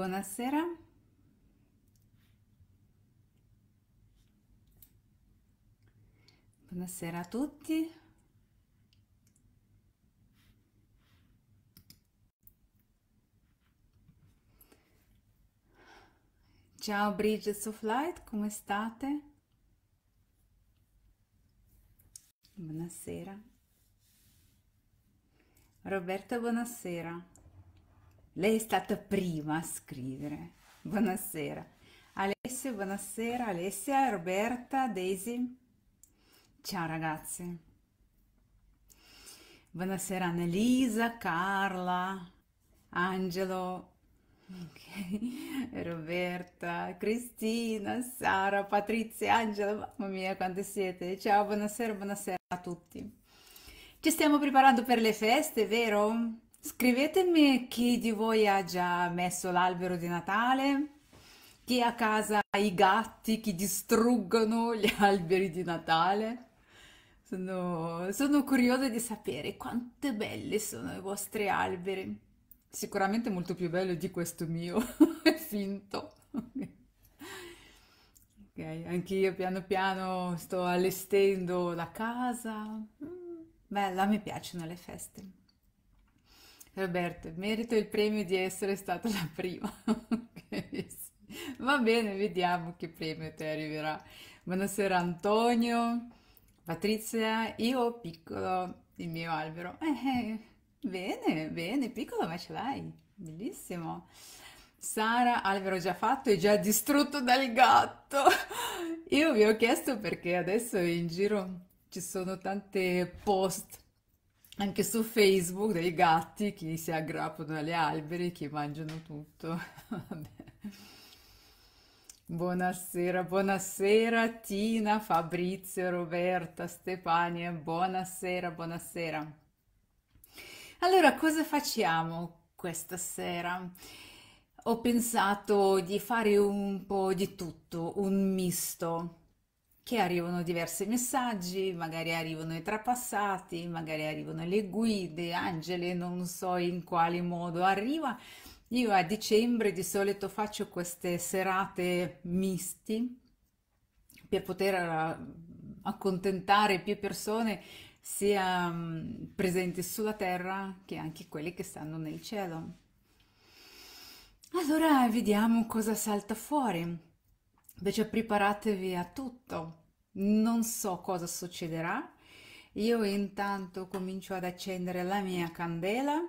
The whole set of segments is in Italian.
Buonasera. Buonasera a tutti. Ciao Bridget Soflight, come state? Buonasera. Roberta, buonasera. Lei è stata prima a scrivere. Buonasera. Alessia, buonasera. Alessia, Roberta, Daisy. Ciao ragazzi. Buonasera Annelisa, Carla, Angelo, okay. Roberta, Cristina, Sara, Patrizia, Angelo. Mamma mia, quante siete. Ciao, buonasera, buonasera a tutti. Ci stiamo preparando per le feste, vero? Scrivetemi chi di voi ha già messo l'albero di Natale, chi a casa ha i gatti che distruggono gli alberi di Natale. Sono, sono curiosa di sapere quante belle sono i vostri alberi. Sicuramente molto più bello di questo mio, è finto. ok, anche io piano piano sto allestendo la casa. Mm, bella, mi piacciono le feste. Roberto, merito il premio di essere stata la prima. Va bene, vediamo che premio ti arriverà. Buonasera Antonio, Patrizia, io piccolo, il mio albero. Eh, eh, bene, bene, piccolo ma ce l'hai, bellissimo. Sara, albero già fatto e già distrutto dal gatto. Io vi ho chiesto perché adesso in giro ci sono tante post anche su Facebook dei gatti che si aggrappano agli alberi, che mangiano tutto. buonasera, buonasera Tina, Fabrizio, Roberta, Stefania, buonasera, buonasera. Allora, cosa facciamo questa sera? Ho pensato di fare un po' di tutto, un misto che arrivano diversi messaggi, magari arrivano i trapassati, magari arrivano le guide, angeli, non so in quale modo arriva. Io a dicembre di solito faccio queste serate misti per poter eh, accontentare più persone sia mm, presenti sulla terra che anche quelli che stanno nel cielo. Allora vediamo cosa salta fuori. Invece preparatevi a tutto, non so cosa succederà. Io intanto comincio ad accendere la mia candela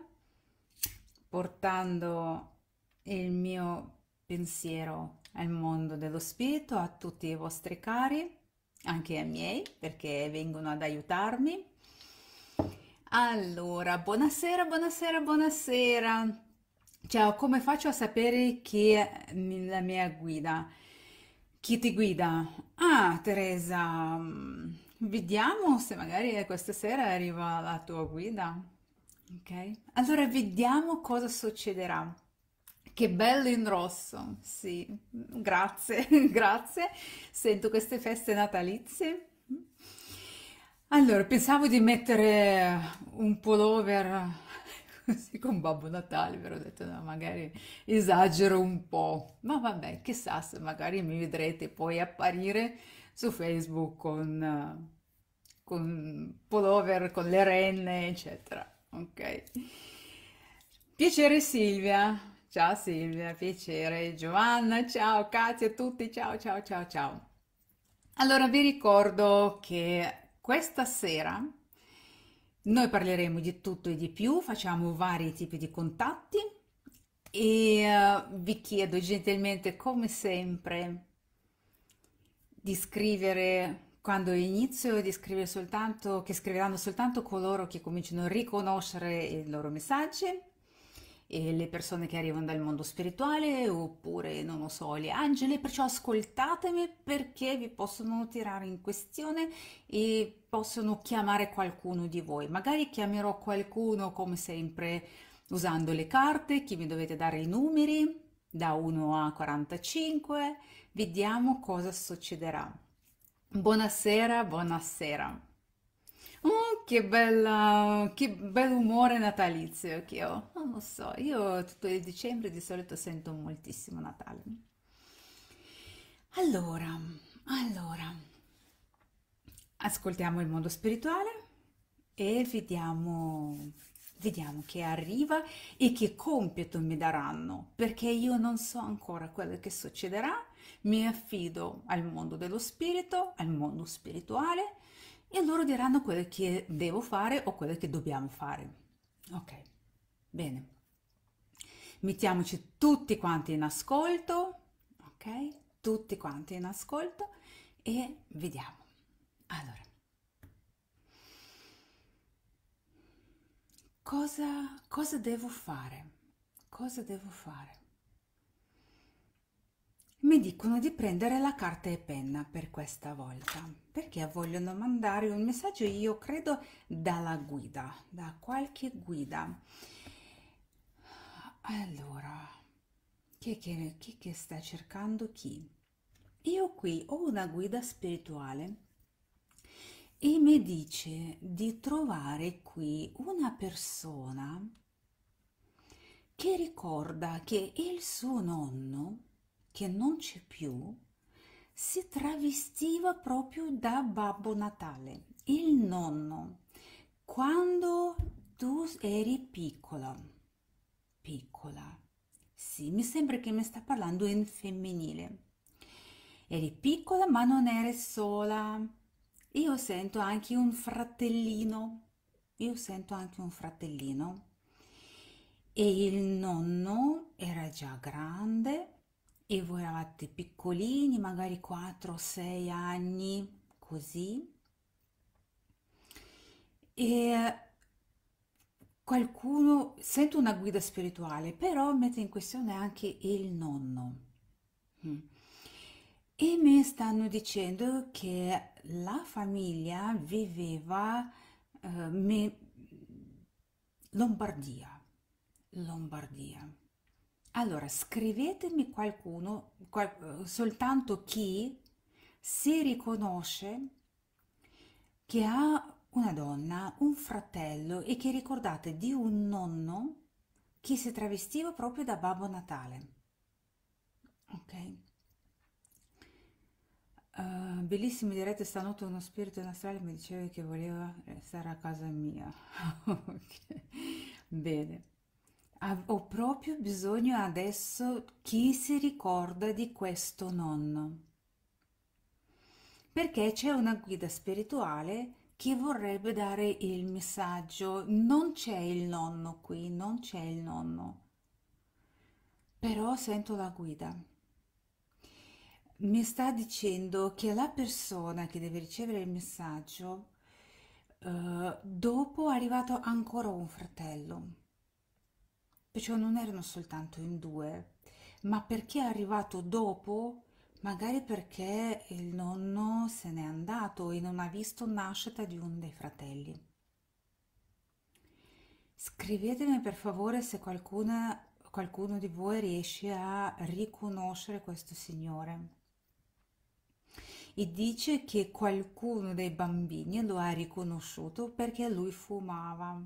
portando il mio pensiero al mondo dello spirito, a tutti i vostri cari, anche ai miei perché vengono ad aiutarmi. Allora, buonasera, buonasera, buonasera. Ciao, come faccio a sapere chi è la mia guida? Chi ti guida? Ah, Teresa, mm, vediamo se magari questa sera arriva la tua guida. Ok? Allora vediamo cosa succederà. Che bello in rosso, sì, grazie, grazie. Sento queste feste natalizie. Allora, pensavo di mettere un pullover così con Babbo Natale, però ho detto no, magari esagero un po', ma vabbè, chissà se magari mi vedrete poi apparire su Facebook con, con pullover, con le renne, eccetera, ok? Piacere Silvia, ciao Silvia, piacere Giovanna, ciao Katia, a tutti, ciao ciao ciao ciao. Allora vi ricordo che questa sera noi parleremo di tutto e di più, facciamo vari tipi di contatti e eh, vi chiedo gentilmente, come sempre, di scrivere quando inizio, di scrivere soltanto, che scriveranno soltanto coloro che cominciano a riconoscere i loro messaggi eh, le persone che arrivano dal mondo spirituale oppure, non lo so, le angeli perciò ascoltatemi perché vi possono tirare in questione e possono chiamare qualcuno di voi. Magari chiamerò qualcuno come sempre usando le carte, chi mi dovete dare i numeri da 1 a 45, vediamo cosa succederà. Buonasera, buonasera. Mm, che bella, che bel umore natalizio che ho. Non lo so, io tutto il dicembre di solito sento moltissimo Natale. Allora, allora, ascoltiamo il mondo spirituale e vediamo, vediamo che arriva e che compito mi daranno, perché io non so ancora quello che succederà. Mi affido al mondo dello spirito, al mondo spirituale e loro diranno quello che devo fare o quello che dobbiamo fare. Ok, bene. Mettiamoci tutti quanti in ascolto, ok? Tutti quanti in ascolto e vediamo. Allora, cosa, cosa devo fare? Cosa devo fare? mi dicono di prendere la carta e penna per questa volta perché vogliono mandare un messaggio io credo dalla guida da qualche guida allora chi che, chi che sta cercando chi io qui ho una guida spirituale e mi dice di trovare qui una persona che ricorda che il suo nonno che non c'è più, si travestiva proprio da Babbo Natale, il nonno. Quando tu eri piccola, piccola, sì, mi sembra che mi sta parlando in femminile. Eri piccola ma non eri sola. Io sento anche un fratellino, io sento anche un fratellino. E il nonno era già grande e voi eravate piccolini, magari 4 o 6 anni, così, e qualcuno sente una guida spirituale, però mette in questione anche il nonno. Mm. E mi stanno dicendo che la famiglia viveva eh, Lombardia, Lombardia. Allora, scrivetemi qualcuno, qual- soltanto chi si riconosce che ha una donna, un fratello e che ricordate di un nonno che si travestiva proprio da Babbo Natale. Ok? Uh, eh, bellissimi direte stanotte uno spirito astrale mi diceva che voleva stare a casa mia. ok, bene ho proprio bisogno adesso chi si ricorda di questo nonno. Perché c'è una guida spirituale che vorrebbe dare il messaggio non c'è il nonno qui, non c'è il nonno. Però sento la guida. Mi sta dicendo che la persona che deve ricevere il messaggio, eh, dopo è arrivato ancora un fratello perciò non erano soltanto in due, ma per chi è arrivato dopo, magari perché il nonno se n'è andato e non ha visto nascita di uno dei fratelli. Scrivetemi per favore se qualcuna, qualcuno di voi riesce a riconoscere questo Signore. E dice che qualcuno dei bambini lo ha riconosciuto perché lui fumava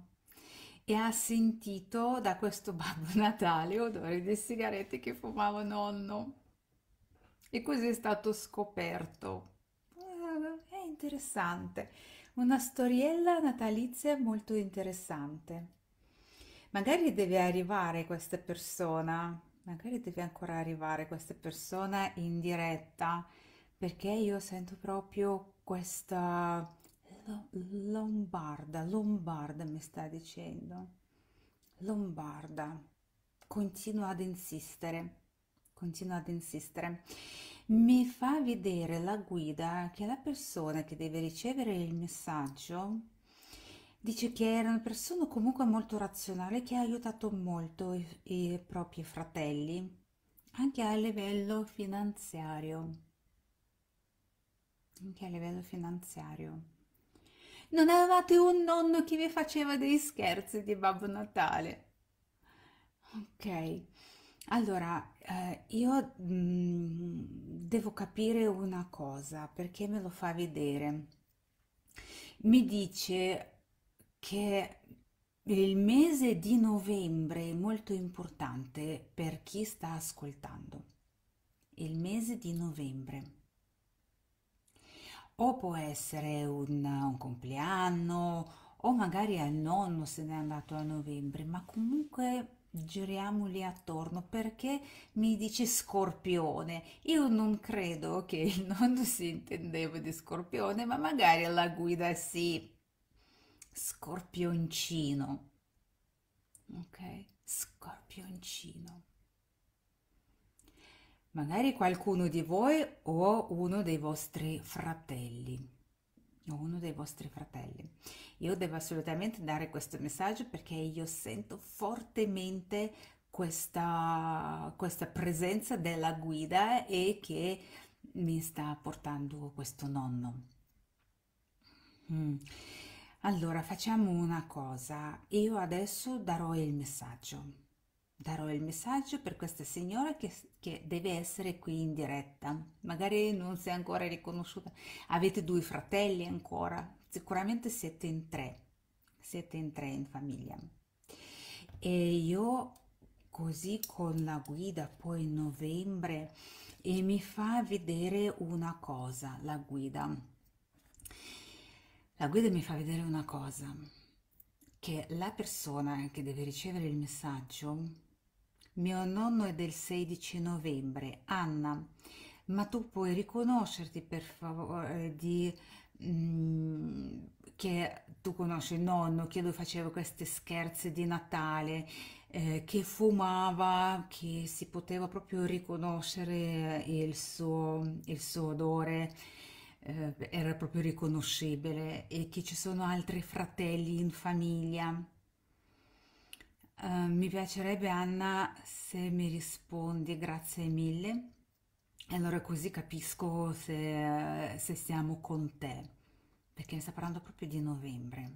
e ha sentito da questo Babbo Natale odore di sigarette che fumava nonno. E così è stato scoperto. Eh, è interessante, una storiella natalizia molto interessante. Magari deve arrivare questa persona, magari deve ancora arrivare questa persona in diretta, perché io sento proprio questa Lombarda, Lombarda mi sta dicendo. Lombarda, continua ad insistere, continua ad insistere. Mi fa vedere la guida che la persona che deve ricevere il messaggio dice che era una persona comunque molto razionale che ha aiutato molto i, i propri fratelli, anche a livello finanziario. Anche a livello finanziario non avevate un nonno che vi faceva dei scherzi di Babbo Natale. Ok, allora eh, io mh, mm, devo capire una cosa perché me lo fa vedere. Mi dice che il mese di novembre è molto importante per chi sta ascoltando. Il mese di novembre o può essere un, un compleanno o magari al nonno se n'è andato a novembre, ma comunque giriamoli attorno perché mi dice scorpione. Io non credo che il nonno si intendeva di scorpione, ma magari alla guida sì. Scorpioncino. Ok, scorpioncino magari qualcuno di voi o uno dei vostri fratelli o uno dei vostri fratelli. Io devo assolutamente dare questo messaggio perché io sento fortemente questa, questa presenza della guida e che mi sta portando questo nonno. Mm. Allora facciamo una cosa, io adesso darò il messaggio Darò il messaggio per questa signora che, che deve essere qui in diretta. Magari non si è ancora riconosciuta. Avete due fratelli ancora. Sicuramente siete in tre. Siete in tre in famiglia. E io così con la guida poi novembre e mi fa vedere una cosa la guida la guida mi fa vedere una cosa che la persona che deve ricevere il messaggio mio nonno è del 16 novembre. Anna, ma tu puoi riconoscerti per favore eh, di mm, che tu conosci il nonno che lui faceva queste scherze di Natale, eh, che fumava, che si poteva proprio riconoscere il suo, il suo odore, eh, era proprio riconoscibile e che ci sono altri fratelli in famiglia. Ehm, mi piacerebbe Anna se mi rispondi grazie mille, e allora così capisco se, se siamo con te, perché mi sta parlando proprio di novembre.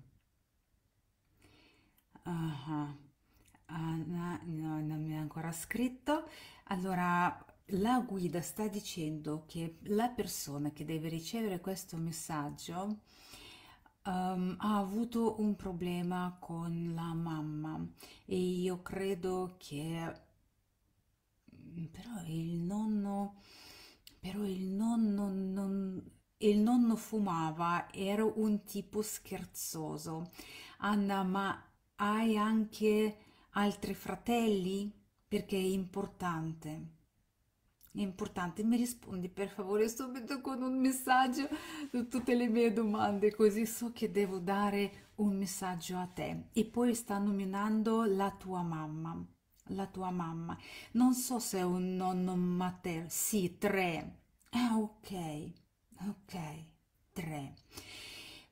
Uh -huh. Anna no, non mi ha ancora scritto. Allora, la guida sta dicendo che la persona che deve ricevere questo messaggio um, ha avuto un problema con la mamma e io credo che mm, però il nonno però il nonno non il nonno fumava, era un tipo scherzoso. Anna, ma hai anche altri fratelli? Perché è importante. È importante, mi rispondi per favore subito con un messaggio su tutte le mie domande, così so che devo dare un messaggio a te. E poi sta nominando la tua mamma, la tua mamma. Non so se è un nonno mater, sì, tre. Ah, ok, ok, tre.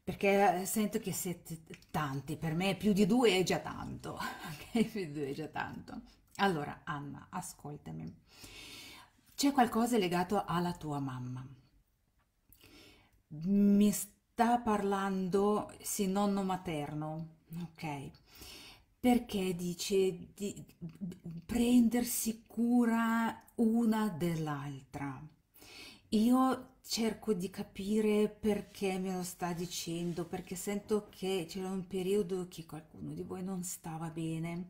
Perché eh, sento che siete tanti, per me più di due è già tanto, ok? Più di due è già tanto. Allora, Anna, ascoltami c'è qualcosa legato alla tua mamma. Mi sta parlando, sì, nonno materno, ok? Perché dice di prendersi cura una dell'altra. Io cerco di capire perché me lo sta dicendo, perché sento che c'era un periodo che qualcuno di voi non stava bene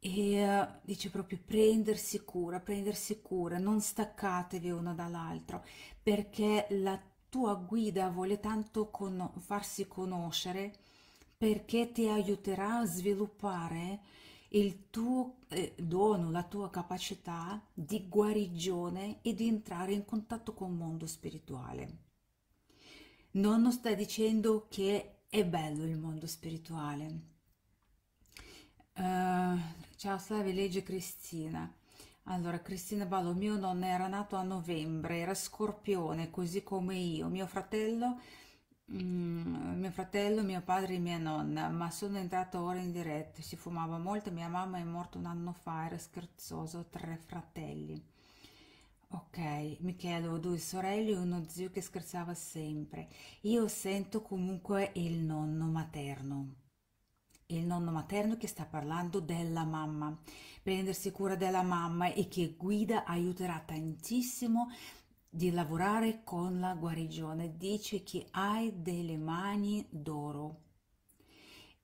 e dice proprio prendersi cura, prendersi cura, non staccatevi uno dall'altro, perché la tua guida vuole tanto con, farsi conoscere perché ti aiuterà a sviluppare il tuo eh, dono, la tua capacità di guarigione e di entrare in contatto con il mondo spirituale. Non sta dicendo che è bello il mondo spirituale, Uh, Ciao Slavi, legge Cristina. Allora, Cristina Ballo, mio nonno era nato a novembre, era scorpione, così come io, mio fratello, mm, mio fratello, mio padre e mia nonna, ma sono entrata ora in diretta, si fumava molto, mia mamma è morta un anno fa, era scherzoso, tre fratelli. Ok, Michele, ho due sorelle e uno zio che scherzava sempre. Io sento comunque il nonno materno il nonno materno che sta parlando della mamma, prendersi cura della mamma e che guida aiuterà tantissimo di lavorare con la guarigione. Dice che hai delle mani d'oro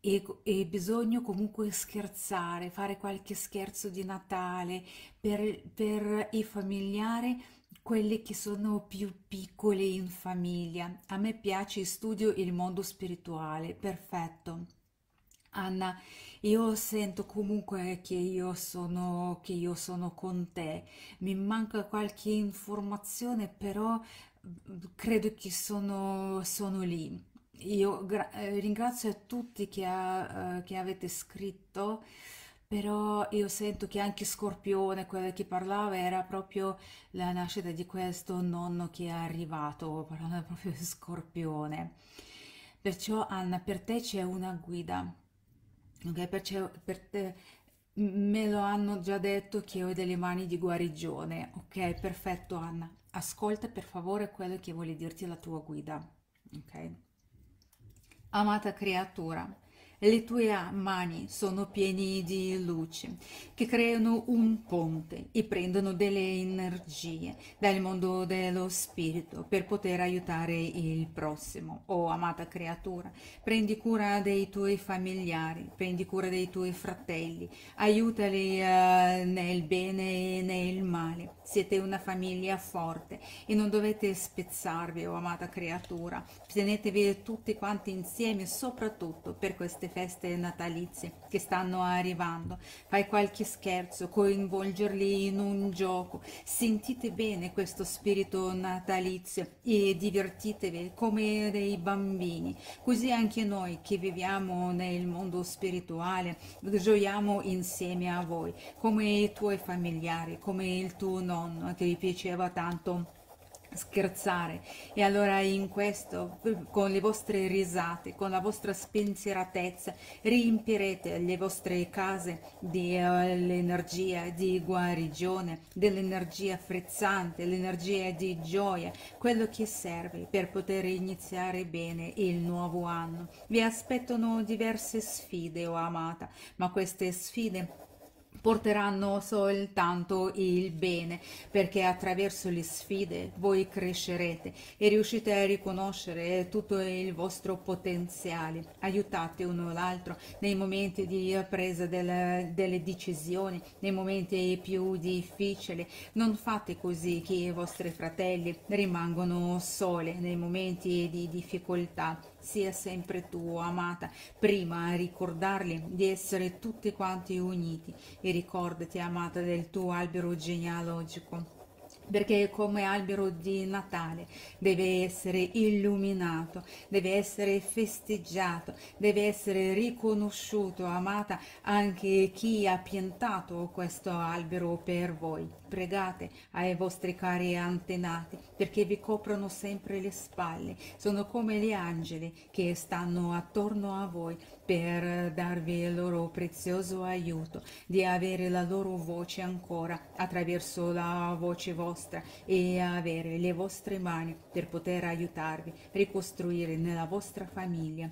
e, e bisogna comunque scherzare, fare qualche scherzo di Natale per, per i familiari quelli che sono più piccoli in famiglia. A me piace studio il mondo spirituale, perfetto. Anna, io sento comunque che io sono, che io sono con te, mi manca qualche informazione, però mm, credo che sono, sono lì. Io eh, ringrazio tutti che, ha, eh, che avete scritto però io sento che anche Scorpione, quello che parlava, era proprio la nascita di questo nonno che è arrivato, parlava proprio di Scorpione. Perciò Anna, per te c'è una guida, ok? Perché, per te, me lo hanno già detto che ho delle mani di guarigione, ok? Perfetto Anna, ascolta per favore quello che vuole dirti la tua guida, ok? Amata creatura, le tue mani sono piene di luce, che creano un ponte e prendono delle energie dal mondo dello spirito per poter aiutare il prossimo. Oh amata creatura, prendi cura dei tuoi familiari, prendi cura dei tuoi fratelli, aiutali uh, nel bene e nel male. Siete una famiglia forte e non dovete spezzarvi, oh amata creatura. Tenetevi tutti quanti insieme, soprattutto per queste queste feste natalizie che stanno arrivando. Fai qualche scherzo, coinvolgerli in un gioco. Sentite bene questo spirito natalizio e divertitevi come dei bambini. Così anche noi che viviamo nel mondo spirituale gioiamo insieme a voi, come i tuoi familiari, come il tuo nonno che vi piaceva tanto scherzare e allora in questo con le vostre risate con la vostra spensieratezza riempirete le vostre case dell'energia eh, di guarigione dell'energia frizzante l'energia di gioia quello che serve per poter iniziare bene il nuovo anno vi aspettano diverse sfide o oh amata ma queste sfide porteranno soltanto il bene, perché attraverso le sfide voi crescerete e riuscite a riconoscere tutto il vostro potenziale. Aiutate uno l'altro nei momenti di presa del, delle decisioni, nei momenti più difficili. Non fate così che i vostri fratelli rimangano soli nei momenti di difficoltà sia sempre tuo, amata, prima a eh, ricordarli di essere tutti quanti uniti e ricordati, amata, del tuo albero genealogico perché come albero di Natale deve essere illuminato, deve essere festeggiato, deve essere riconosciuto, amata anche chi ha piantato questo albero per voi. Pregate ai vostri cari antenati perché vi coprono sempre le spalle, sono come gli angeli che stanno attorno a voi per darvi il loro prezioso aiuto, di avere la loro voce ancora attraverso la voce vostra e avere le vostre mani per poter aiutarvi, ricostruire nella vostra famiglia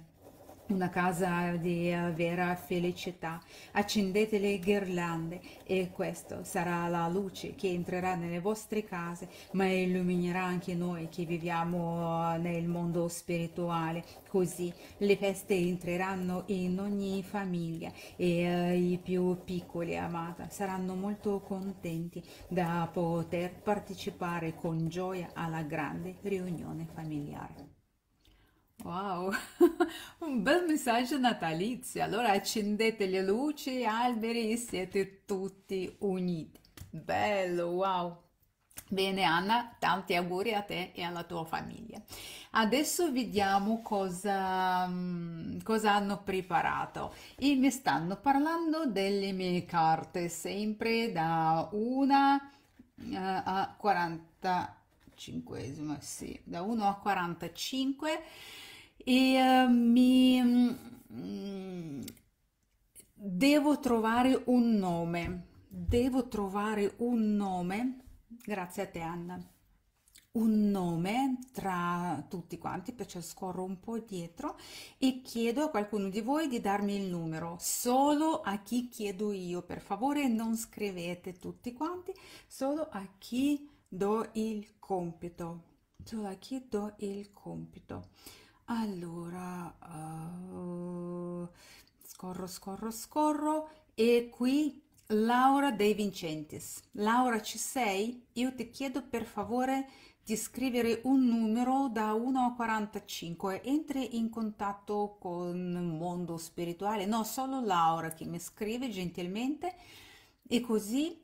una casa di vera felicità. Accendete le ghirlande e questa sarà la luce che entrerà nelle vostre case, ma illuminerà anche noi che viviamo nel mondo spirituale. Così le feste entreranno in ogni famiglia e eh, i più piccoli, amata, saranno molto contenti da poter partecipare con gioia alla grande riunione familiare. Wow, un bel messaggio natalizio. Allora accendete le luci, alberi siete tutti uniti. Bello, wow. Bene Anna, tanti auguri a te e alla tua famiglia. Adesso vediamo cosa, mm, cosa hanno preparato e mi stanno parlando delle mie carte, sempre da 1 eh, a 45, sì, da 1 a 45 e uh, mi mh, mm, devo trovare un nome devo trovare un nome grazie a te Anna un nome tra tutti quanti perciò scorro un po' dietro e chiedo a qualcuno di voi di darmi il numero solo a chi chiedo io per favore non scrivete tutti quanti solo a chi do il compito solo a chi do il compito allora uh, scorro scorro scorro e qui Laura De Vincentis Laura ci sei? io ti chiedo per favore di scrivere un numero da 1 a 45 entri in contatto con il mondo spirituale no solo Laura che mi scrive gentilmente e così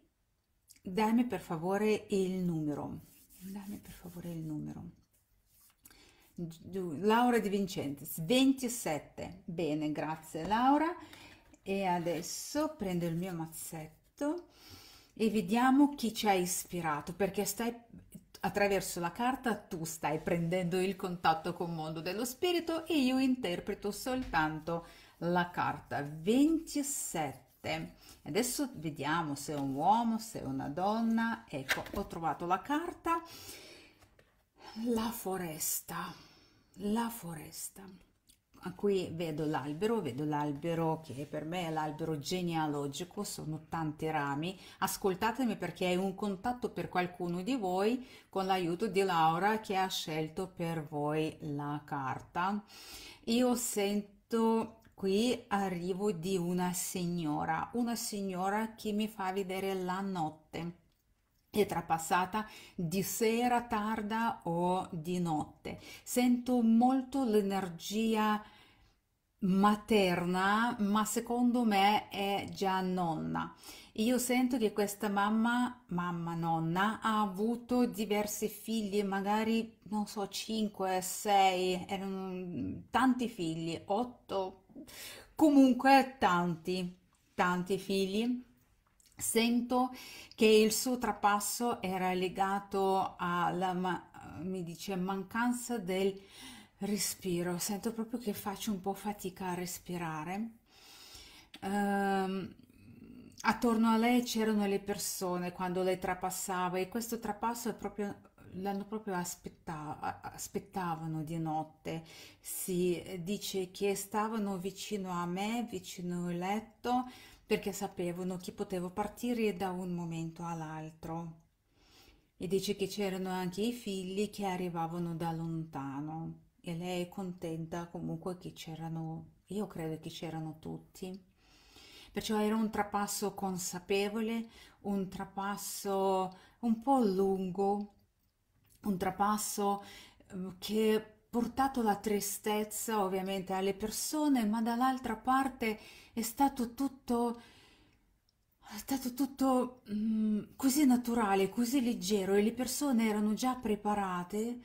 dammi per favore il numero dammi per favore il numero Laura Di Vincentis, 27. Bene, grazie Laura. E adesso prendo il mio mazzetto e vediamo chi ci ha ispirato, perché stai attraverso la carta tu stai prendendo il contatto con il mondo dello spirito e io interpreto soltanto la carta 27. Adesso vediamo se è un uomo, se è una donna. Ecco, ho trovato la carta La foresta la foresta. Qui vedo l'albero, vedo l'albero che per me è l'albero genealogico, sono tanti rami. Ascoltatemi perché è un contatto per qualcuno di voi con l'aiuto di Laura che ha scelto per voi la carta. Io sento qui arrivo di una signora, una signora che mi fa vedere la notte è trapassata di sera tarda o di notte. Sento molto l'energia materna, ma secondo me è già nonna. Io sento che questa mamma, mamma nonna, ha avuto diversi figli, magari non so, 5, 6, tanti figli, 8, comunque tanti, tanti figli Sento che il suo trapasso era legato alla, mi dice, mancanza del respiro. Sento proprio che faccio un po' fatica a respirare. Um, attorno a lei c'erano le persone quando lei trapassava e questo trapasso è proprio l'hanno proprio aspettava, aspettavano di notte. Si dice che stavano vicino a me, vicino al letto, perché sapevano che potevo partire da un momento all'altro. E dice che c'erano anche i figli che arrivavano da lontano e lei è contenta comunque che c'erano, io credo che c'erano tutti. Perciò era un trapasso consapevole, un trapasso un po' lungo, un trapasso eh, che portato la tristezza ovviamente alle persone, ma dall'altra parte è stato tutto, è stato tutto mh, mm, così naturale, così leggero e le persone erano già preparate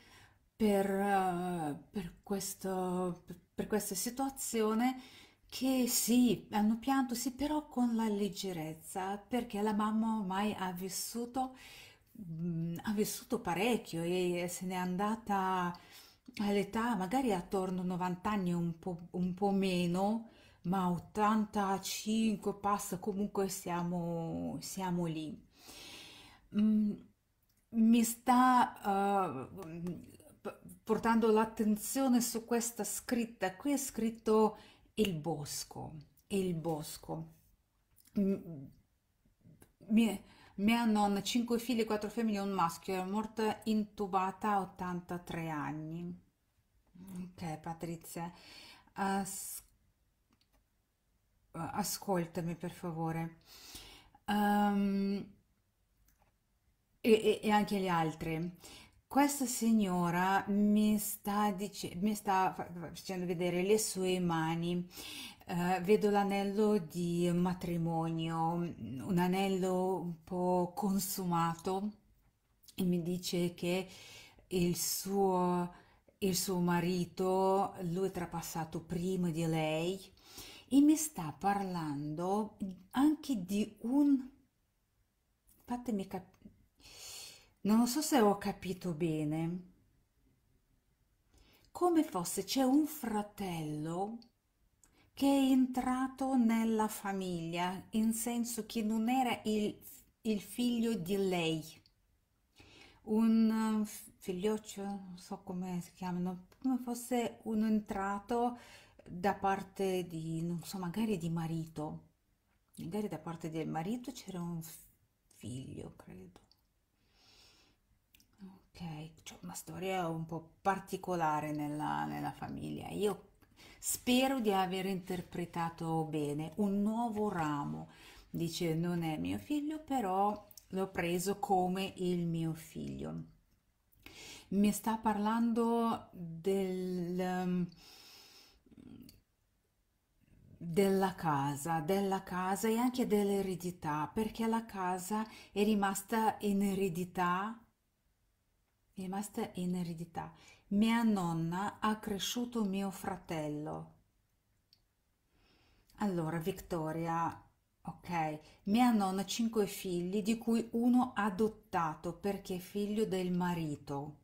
per, uh, per, questo, per questa situazione che sì, hanno pianto, sì, però con la leggerezza, perché la mamma ormai ha vissuto, mh, mm, ha vissuto parecchio e se n'è andata all'età magari attorno a 90 anni un po', un po' meno, ma 85 passa comunque siamo, siamo lì. Mm, mi sta uh, portando l'attenzione su questa scritta, qui è scritto il bosco, il bosco. Mm, mia, nonna, 5 figli, 4 femmine e un maschio, è morta intubata a 83 anni. Ok Patrizia, As ascoltami per favore. Um, e, e, anche gli altri. Questa signora mi sta, dice, mi sta facendo vedere le sue mani. Uh, vedo l'anello di matrimonio, un anello un po' consumato e mi dice che il suo il suo marito, lui è trapassato prima di lei e mi sta parlando anche di un... fatemi capire, non so se ho capito bene, come fosse c'è un fratello che è entrato nella famiglia, in senso che non era il, il figlio di lei, un figlioccio, non so come si chiamano, come fosse un entrato da parte di, non so, magari di marito, magari da parte del marito c'era un figlio, credo. Ok, c'è una storia un po' particolare nella, nella famiglia. Io spero di aver interpretato bene un nuovo ramo. Dice, non è mio figlio, però l'ho preso come il mio figlio mi sta parlando del, ehm, della casa, della casa e anche dell'eredità, perché la casa è rimasta in eredità, è rimasta in eredità. Mia nonna ha cresciuto mio fratello. Allora, Vittoria, ok, mia nonna ha cinque figli, di cui uno adottato perché è figlio del marito.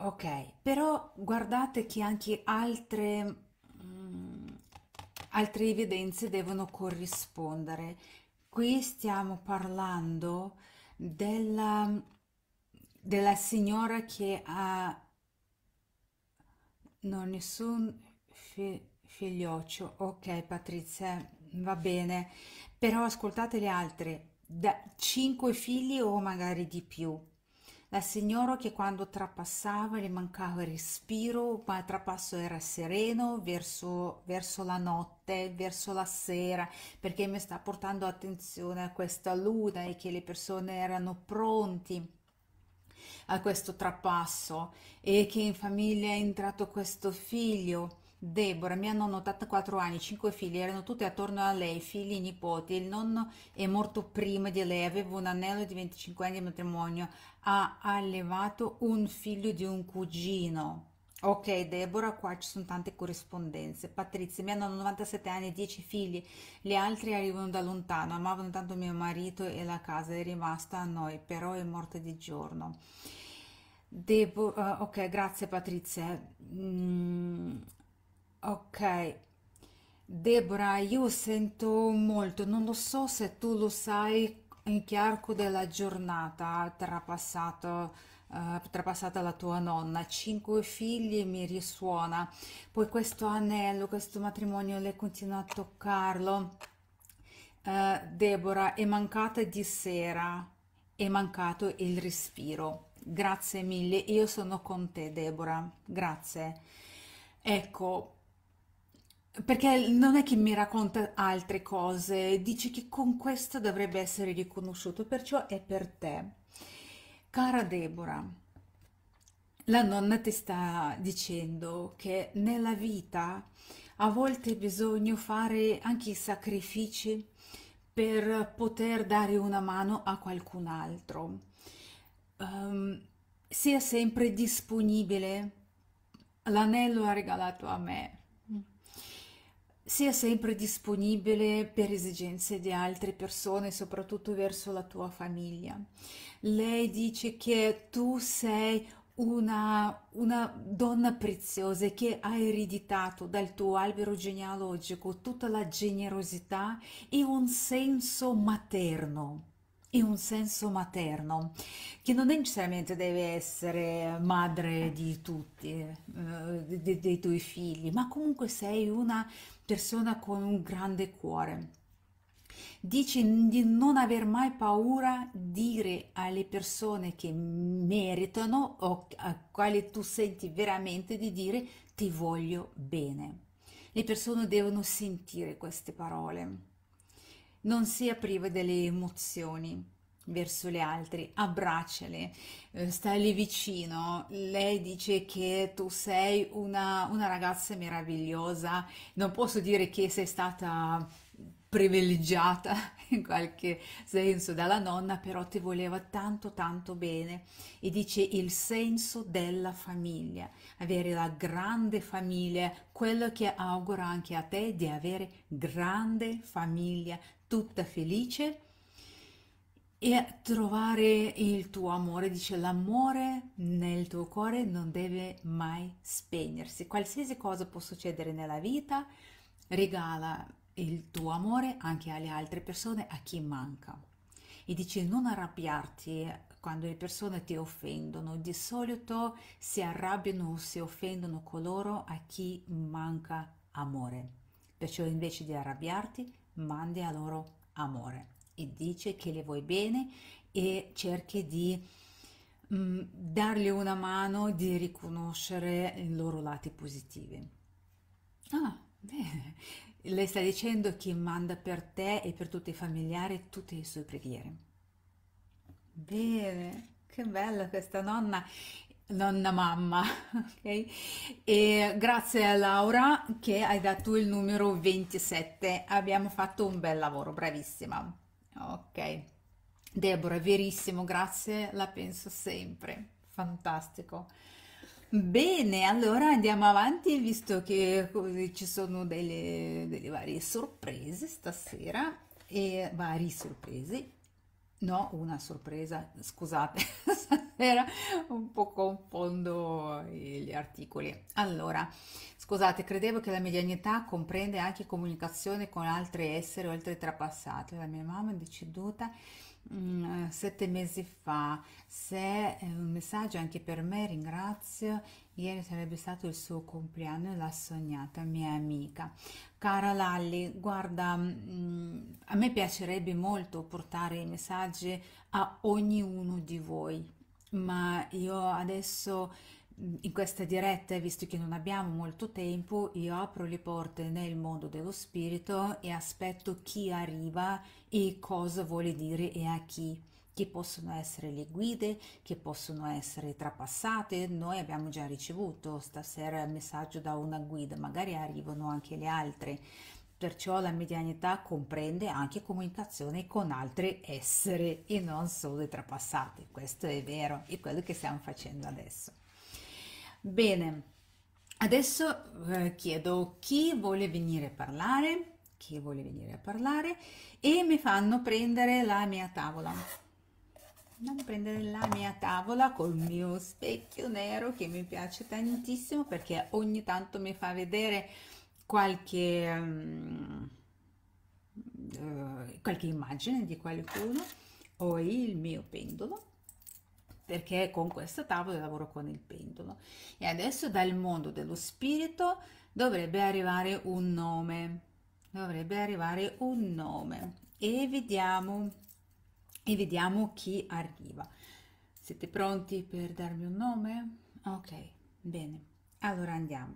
Ok, però guardate che anche altre, mh, mm, altre evidenze devono corrispondere. Qui stiamo parlando della, della signora che ha non nessun fi, figlioccio. Ok, Patrizia, va bene. Però ascoltate le altre, da 5 figli o magari di più la signora che quando trapassava le mancava il respiro, ma il trapasso era sereno verso, verso la notte, verso la sera, perché mi sta portando attenzione a questa luna e che le persone erano pronti a questo trapasso e che in famiglia è entrato questo figlio Deborah, mia nonna, 84 anni, 5 figli, erano tutti attorno a lei, figli, e nipoti. Il nonno è morto prima di lei, aveva un anello di 25 anni di matrimonio, ha allevato un figlio di un cugino. Ok Deborah, qua ci sono tante corrispondenze. Patrizia, mia nonna 97 anni, 10 figli, gli altri arrivano da lontano, amavano tanto mio marito e la casa, è rimasta a noi, però è morta di giorno. Deborah, ah, ok, grazie Patrizia. Mm Ok, Debra, io sento molto, non lo so se tu lo sai in che arco della giornata trapassato, eh, trapassata la tua nonna, cinque figli mi risuona, poi questo anello, questo matrimonio, lei continua a toccarlo. Eh, Debora, è mancata di sera, è mancato il respiro. Grazie mille, io sono con te, Debora, grazie. Ecco, perché non è che mi racconta altre cose, dice che con questo dovrebbe essere riconosciuto, perciò è per te. Cara Deborah, la nonna ti sta dicendo che nella vita a volte bisogna fare anche i sacrifici per poter dare una mano a qualcun altro. Um, sia sempre disponibile. L'anello ha regalato a me sia sempre disponibile per esigenze di altre persone, soprattutto verso la tua famiglia. Lei dice che tu sei una, una, donna preziosa che ha ereditato dal tuo albero genealogico tutta la generosità e un senso materno. E un senso materno che non necessariamente deve essere madre di tutti, eh, dei, dei tuoi figli, ma comunque sei una persona con un grande cuore. Dice di non aver mai paura di dire alle persone che meritano o a quali tu senti veramente di dire ti voglio bene. Le persone devono sentire queste parole. Non sia priva delle emozioni verso le altre, abbracciale, eh, stai vicino. Lei dice che tu sei una, una ragazza meravigliosa. Non posso dire che sei stata privilegiata in qualche senso dalla nonna, però ti voleva tanto tanto bene e dice il senso della famiglia, avere la grande famiglia, quello che auguro anche a te di avere grande famiglia, tutta felice e trovare il tuo amore, dice l'amore nel tuo cuore non deve mai spegnersi. Qualsiasi cosa può succedere nella vita, regala il tuo amore anche alle altre persone, a chi manca. E dice non arrabbiarti quando le persone ti offendono. Di solito si arrabbiano o si offendono coloro a chi manca amore. Perciò invece di arrabbiarti, mandi a loro amore e dice che le vuoi bene e cerchi di mh, mm, darle una mano, di riconoscere i loro lati positivi. Ah, bene. Lei sta dicendo che manda per te e per tutti i familiari tutte le sue preghiere. Bene, che bella questa nonna, nonna mamma, ok? E grazie a Laura che hai dato il numero 27, abbiamo fatto un bel lavoro, bravissima. Ok, Deborah, verissimo, grazie, la penso sempre. Fantastico. Bene, allora andiamo avanti, visto che eh, ci sono delle, delle varie sorprese stasera e vari sorpresi No, una sorpresa, scusate, stasera un po' confondo gli articoli. Allora, scusate, credevo che la medianità comprende anche comunicazione con altri esseri oltre trapassati. La mia mamma è deceduta mm, eh, sette mesi fa. Se è eh, un messaggio anche per me, ringrazio Ieri sarebbe stato il suo compleanno e l'ha sognata mia amica. Cara Lalli, guarda, mm, a me piacerebbe molto portare i messaggi a ognuno di voi, ma io adesso mm, in questa diretta, visto che non abbiamo molto tempo, io apro le porte nel mondo dello spirito e aspetto chi arriva e cosa vuole dire e a chi che possono essere le guide, che possono essere trapassate. Noi abbiamo già ricevuto stasera il messaggio da una guida, magari arrivano anche le altre. Perciò la medianità comprende anche comunicazione con altri esseri e non solo i trapassati. Questo è vero, è quello che stiamo facendo adesso. Bene, adesso eh, chiedo chi vuole venire a parlare, chi vuole venire a parlare e mi fanno prendere la mia tavola andiamo a prendere la mia tavola col mio specchio nero che mi piace tantissimo perché ogni tanto mi fa vedere qualche, um, uh, qualche immagine di qualcuno o il mio pendolo perché con questa tavola lavoro con il pendolo e adesso dal mondo dello spirito dovrebbe arrivare un nome dovrebbe arrivare un nome e vediamo e vediamo chi arriva. Siete pronti per darmi un nome? Ok, bene. Allora andiamo.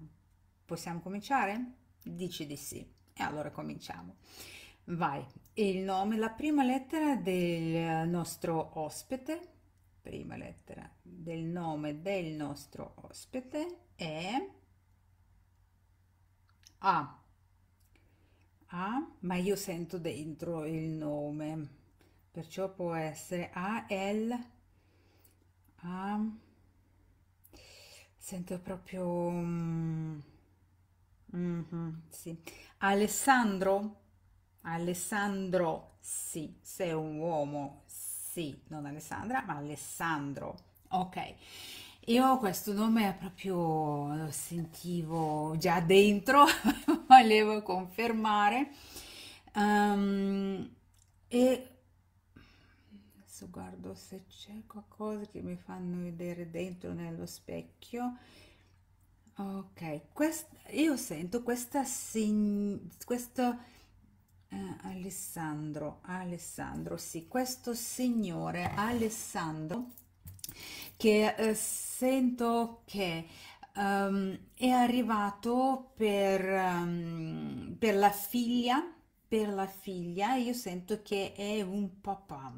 Possiamo cominciare? Dici di sì. E allora cominciamo. Vai. Il nome, la prima lettera del nostro ospite, prima lettera del nome del nostro ospite è A. A, ma io sento dentro il nome perciò può essere A, L, A, sento proprio, mm, mm, sì, Alessandro, Alessandro, sì, sei un uomo, sì, non Alessandra, ma Alessandro, ok, io questo nome proprio lo sentivo già dentro, volevo confermare. Um, e adesso guardo se c'è qualcosa che mi fanno vedere dentro nello specchio ok questa io sento questa questo eh, alessandro alessandro sì questo signore alessandro che eh, sento che um, è arrivato per, um, per la figlia per la figlia io sento che è un papà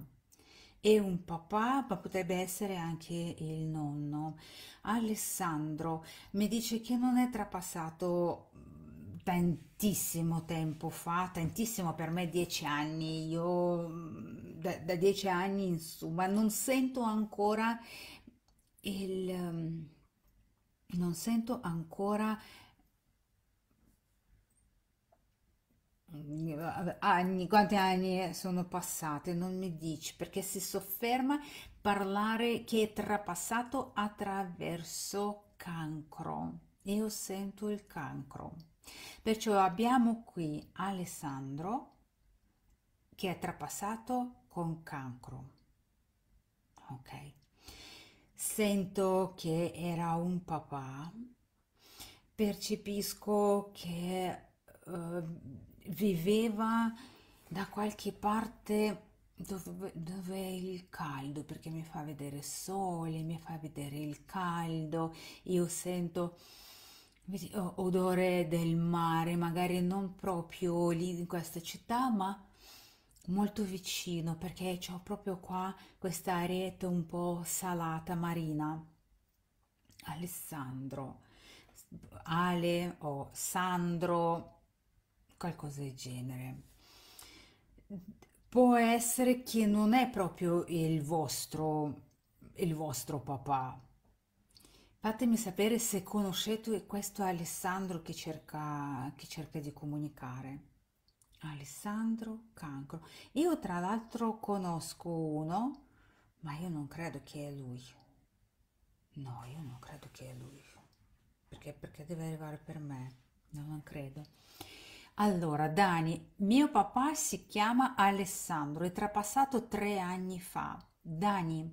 e un papà, ma potrebbe essere anche il nonno. Alessandro mi dice che non è trapassato mm, tantissimo tempo fa, tantissimo per me dieci anni, io mm, da, da dieci anni insomma non sento ancora il... Mm, non sento ancora anni, quanti anni sono passati, non mi dici, perché si sofferma parlare che è trapassato attraverso cancro. Io sento il cancro. Perciò abbiamo qui Alessandro che è trapassato con cancro. Ok. Sento che era un papà, percepisco che uh, viveva da qualche parte dove, dove, è il caldo, perché mi fa vedere il sole, mi fa vedere il caldo, io sento odore del mare, magari non proprio lì in questa città, ma molto vicino, perché ho proprio qua questa arete un po' salata marina. Alessandro, Ale o Sandro, qualcosa del genere. Può essere che non è proprio il vostro, il vostro papà. Fatemi sapere se conoscete questo Alessandro che cerca, che cerca di comunicare. Alessandro Cancro. Io tra l'altro conosco uno, ma io non credo che è lui. No, io non credo che è lui. Perché? Perché deve arrivare per me. No, non credo. Allora, Dani, mio papà si chiama Alessandro, è trapassato tre anni fa. Dani,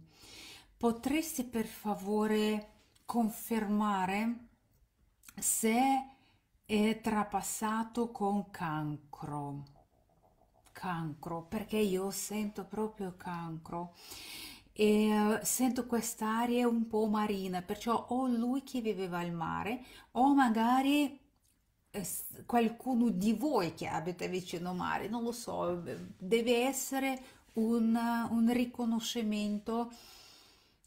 potresti per favore confermare se è trapassato con cancro? Cancro, perché io sento proprio cancro e eh, sento quest'aria un po' marina, perciò o lui che viveva al mare o magari qualcuno di voi che abita vicino mare, non lo so, deve essere un, un riconoscimento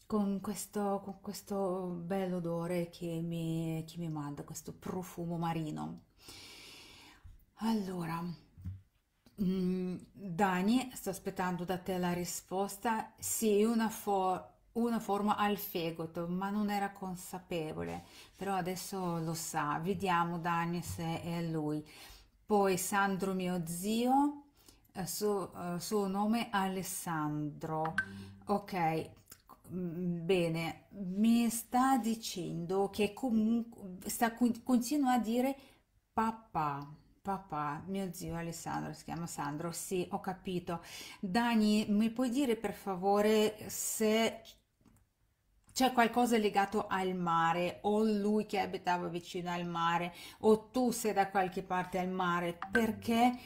con questo, con questo bello odore che mi, che mi manda, questo profumo marino. Allora, mm, Dani, sto aspettando da te la risposta. Sì, una foto una forma al fegato, ma non era consapevole, però adesso lo sa. Vediamo Dani se è lui. Poi Sandro mio zio, eh, suo, eh, suo nome Alessandro. Ok, mm, bene, mi sta dicendo che comunque sta continua a dire papà. Papà, mio zio Alessandro, si chiama Sandro, sì, ho capito. Dani, mi puoi dire per favore se c'è qualcosa legato al mare o lui che abitava vicino al mare o tu sei da qualche parte al mare perché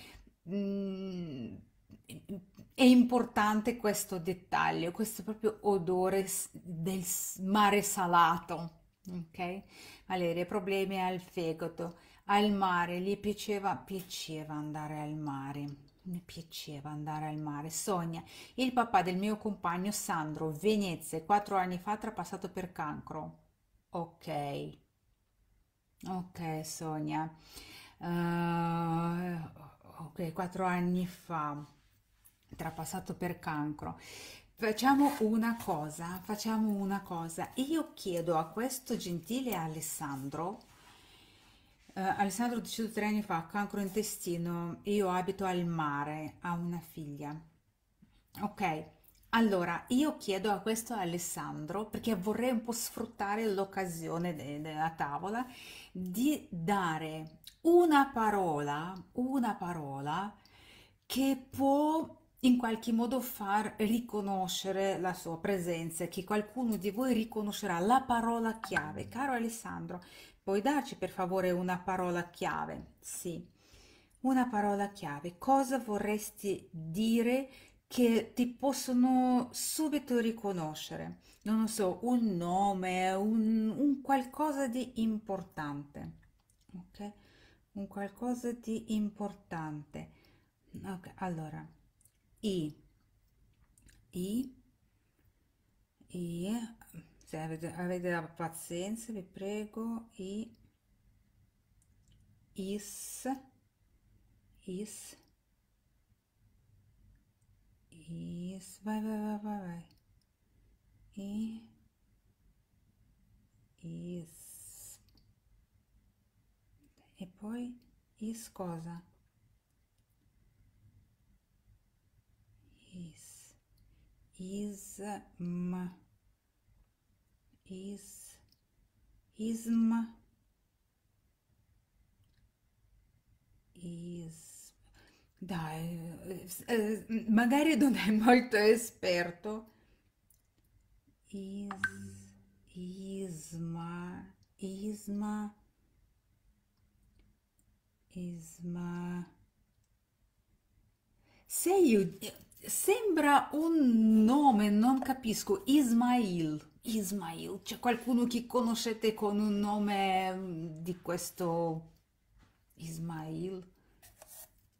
mh, mm, è importante questo dettaglio, questo proprio odore del mare salato. Ok, Valeria, problemi al fegato, al mare, gli piaceva, piaceva andare al mare mi piaceva andare al mare. Sonia, il papà del mio compagno Sandro, Venezia, quattro anni fa trapassato per cancro. Ok. Ok, Sonia. Uh, ok, quattro anni fa trapassato per cancro. Facciamo una cosa, facciamo una cosa. Io chiedo a questo gentile Alessandro eh, Alessandro dice tre anni fa, cancro intestino, io abito al mare, ha una figlia. Ok, allora io chiedo a questo Alessandro, perché vorrei un po' sfruttare l'occasione de della tavola, di dare una parola, una parola che può in qualche modo far riconoscere la sua presenza, che qualcuno di voi riconoscerà la parola chiave. Caro Alessandro, Puoi darci per favore una parola chiave? Sì. Una parola chiave. Cosa vorresti dire che ti possono subito riconoscere? Non lo so, un nome, un, un qualcosa di importante. Ok? Un qualcosa di importante. Ok, allora. I. I. I se cioè, avete, avete la pazienza vi prego i is is is vai vai vai vai vai i is e poi is cosa is is m is ism is dai eh, eh, magari non è molto esperto is isma isma isma se io eh, sembra un nome non capisco Ismail Ismail, c'è qualcuno che conoscete con un nome mm, di questo Ismail?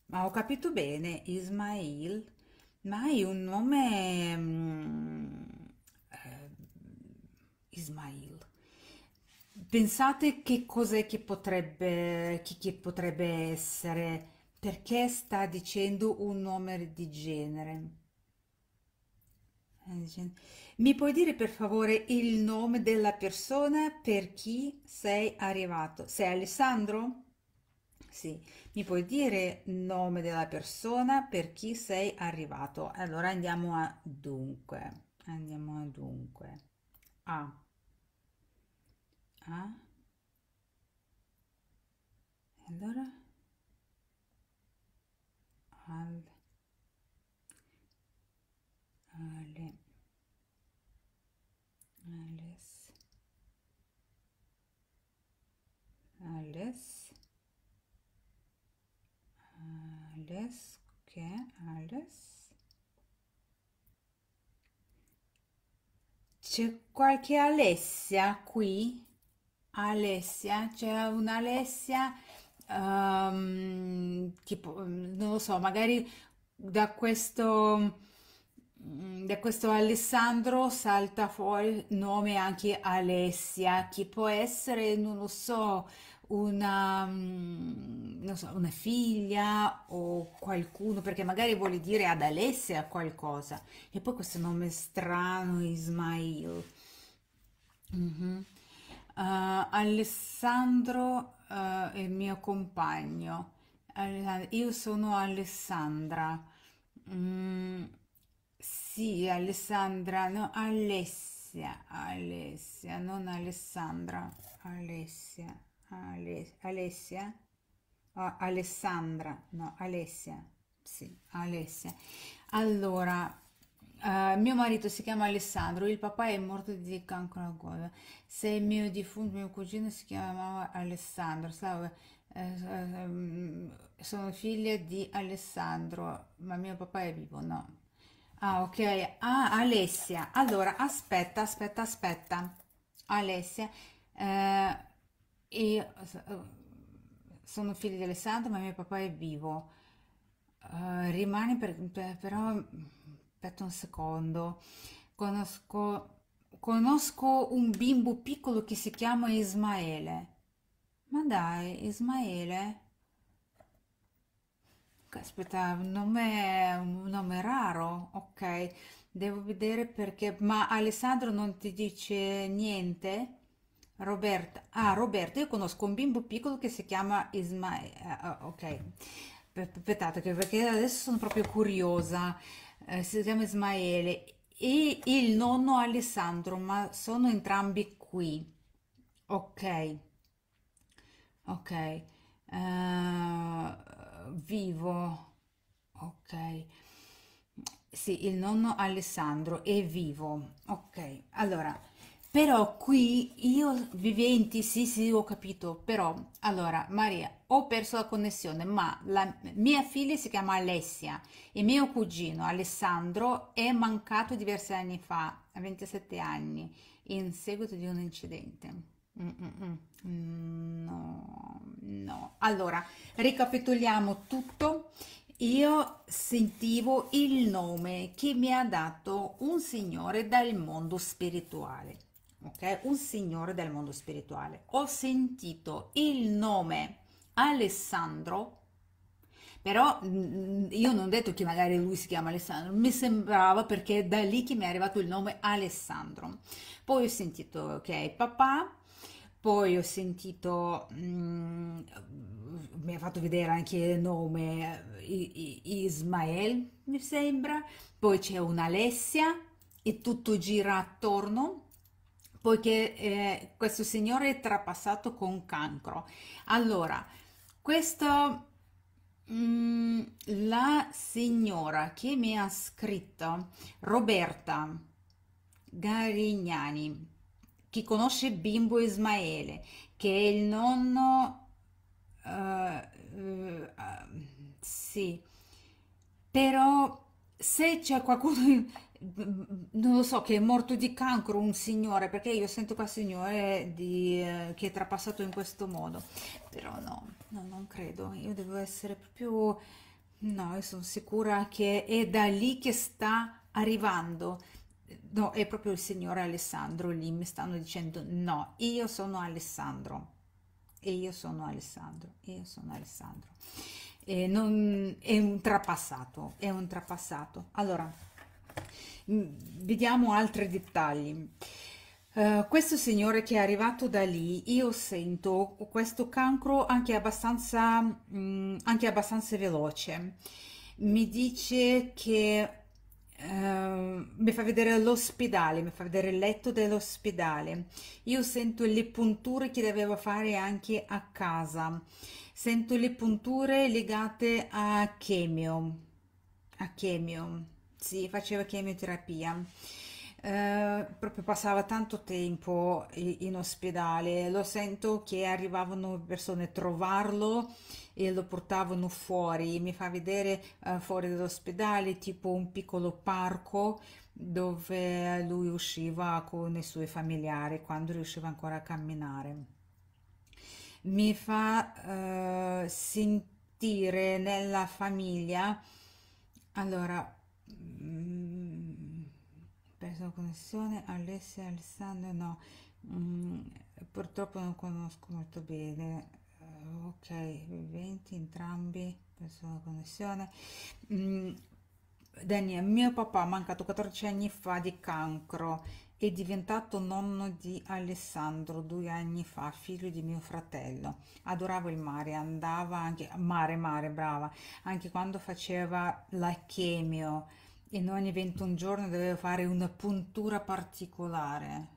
Ma ho capito bene, Ismail, ma hai un nome um, eh, Ismail. Pensate che cos'è che potrebbe, che, che potrebbe essere, perché sta dicendo un nome di genere? Eh, mi puoi dire per favore il nome della persona per chi sei arrivato? Sei Alessandro? Sì, mi puoi dire nome della persona per chi sei arrivato? Allora andiamo a dunque. Andiamo a dunque. A. A. Allora. Al. Okay, alles. C'è qualche Alessia qui? Alessia, c'è un'Alessia, um, ehm, tipo, non lo so, magari da questo, mm, da questo Alessandro salta fuori il nome anche Alessia, chi può essere, non lo so, una, mm, so, una figlia o qualcuno, perché magari vuole dire ad Alessia qualcosa. E poi questo nome strano, Ismail. Uh-huh. Uh, Alessandro uh, è il mio compagno. Io sono Alessandra. Mm, sì, Alessandra, no, Alessia, Alessia, non Alessandra, Alessia. Alessia, oh, Alessandra, no, Alessia, sì, Alessia. Allora, uh, mio marito si chiama Alessandro, il papà è morto di cancro al gola. Se mio defunto, mio cugino si chiamava Alessandro, Slava, eh, eh, sono figlia di Alessandro, ma mio papà è vivo, no. Ah, ok, ah, Alessia. Allora, aspetta, aspetta, aspetta. Alessia, eh, eh, sono figlio di Alessandro ma mio papà è vivo uh, rimane per, per, però aspetta un secondo conosco conosco un bimbo piccolo che si chiama Ismaele ma dai Ismaele Aspetta, un nome, un nome raro, ok, devo vedere perché, ma Alessandro non ti dice niente? Roberta, ah Roberta, io conosco un bimbo piccolo che si chiama Ismael, eh, ah, ok, aspettate perché adesso sono proprio curiosa, eh, si chiama Ismaele e il nonno Alessandro, ma sono entrambi qui, ok, ok, uh, vivo, ok, sì, il nonno Alessandro è vivo, ok, allora... Però qui io viventi, sì, sì, ho capito, però allora Maria, ho perso la connessione, ma la mia figlia si chiama Alessia e mio cugino Alessandro è mancato diversi anni fa, a 27 anni, in seguito di un incidente. Mm, mm -mm No, no. Allora, ricapitoliamo tutto. Io sentivo il nome che mi ha dato un signore dal mondo spirituale ok? Un signore del mondo spirituale. Ho sentito il nome Alessandro, però mm, mm, io non ho detto che magari lui si chiama Alessandro, mi sembrava perché è da lì che mi è arrivato il nome Alessandro. Poi ho sentito che okay, è papà, poi ho sentito, mm, mi ha fatto vedere anche il nome eh, Ismael, mi sembra, poi c'è un'Alessia e tutto gira attorno poiché eh, questo signore è trapassato con cancro. Allora, questo, mh, mm, la signora che mi ha scritto, Roberta Garignani, che conosce Bimbo Ismaele, che è il nonno, uh, uh, sì, però se c'è qualcuno Mm, non lo so, che è morto di cancro un signore, perché io sento qua signore di, eh, che è trapassato in questo modo, però no, no, non credo, io devo essere proprio, no, io sono sicura che è da lì che sta arrivando, no, è proprio il signore Alessandro lì, mi stanno dicendo no, io sono Alessandro, e io sono Alessandro, io sono Alessandro, e non, è un trapassato, è un trapassato, allora Vediamo altri dettagli. Uh, questo signore che è arrivato da lì, io sento questo cancro anche abbastanza, mh, mm, anche abbastanza veloce. Mi dice che Uh, mi fa vedere l'ospedale, mi fa vedere il letto dell'ospedale. Io sento le punture che dovevo fare anche a casa. Sento le punture legate a chemio. A chemio. Sì, faceva chemioterapia. Eh, proprio passava tanto tempo i- in ospedale. Lo sento che arrivavano persone a trovarlo e lo portavano fuori. Mi fa vedere eh, fuori dall'ospedale, tipo un piccolo parco dove lui usciva con i suoi familiari quando riusciva ancora a camminare. Mi fa eh, sentire nella famiglia. Allora, mh, mm, penso connessione Alessia e Alessandro no mh, mm, purtroppo non conosco molto bene uh, ok viventi entrambi persona connessione mm, Daniel, mio papà, mancato 14 anni fa di cancro, è diventato nonno di Alessandro due anni fa, figlio di mio fratello. Adorava il mare, andava anche mare, mare, brava, anche quando faceva la chemio e ogni 21 giorni doveva fare una puntura particolare.